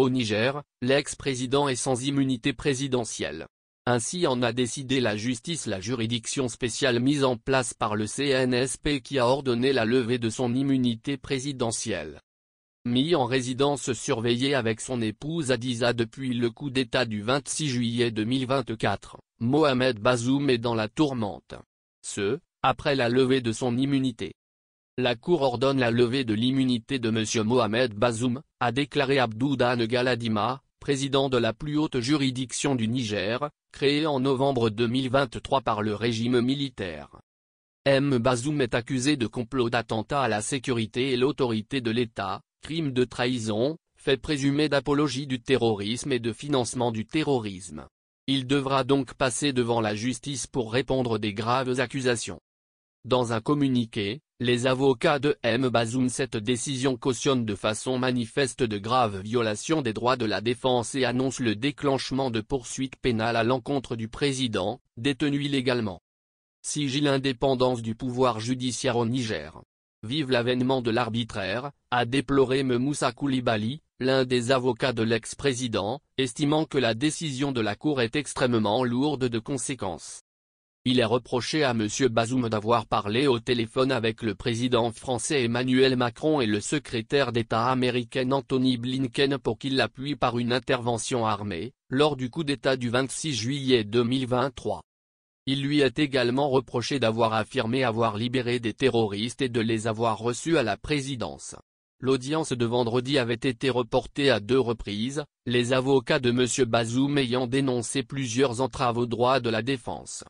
Au Niger, l'ex-président est sans immunité présidentielle. Ainsi en a décidé la justice la juridiction spéciale mise en place par le CNSP qui a ordonné la levée de son immunité présidentielle. Mis en résidence surveillée avec son épouse Adiza depuis le coup d'État du 26 juillet 2024, Mohamed Bazoum est dans la tourmente. Ce, après la levée de son immunité, la Cour ordonne la levée de l'immunité de M. Mohamed Bazoum, a déclaré Abdoudane Galadima, président de la plus haute juridiction du Niger, créée en novembre 2023 par le régime militaire. M. Bazoum est accusé de complot d'attentat à la sécurité et l'autorité de l'État, crime de trahison, fait présumé d'apologie du terrorisme et de financement du terrorisme. Il devra donc passer devant la justice pour répondre des graves accusations. Dans un communiqué, les avocats de M. Bazoum cette décision cautionne de façon manifeste de graves violations des droits de la défense et annonce le déclenchement de poursuites pénales à l'encontre du président, détenu illégalement. Sigil indépendance du pouvoir judiciaire au Niger. Vive l'avènement de l'arbitraire, a déploré M. Moussa Koulibaly, l'un des avocats de l'ex-président, estimant que la décision de la Cour est extrêmement lourde de conséquences. Il est reproché à M. Bazoum d'avoir parlé au téléphone avec le président français Emmanuel Macron et le secrétaire d'État américain Anthony Blinken pour qu'il l'appuie par une intervention armée, lors du coup d'État du 26 juillet 2023. Il lui est également reproché d'avoir affirmé avoir libéré des terroristes et de les avoir reçus à la présidence. L'audience de vendredi avait été reportée à deux reprises, les avocats de M. Bazoum ayant dénoncé plusieurs entraves aux droits de la défense.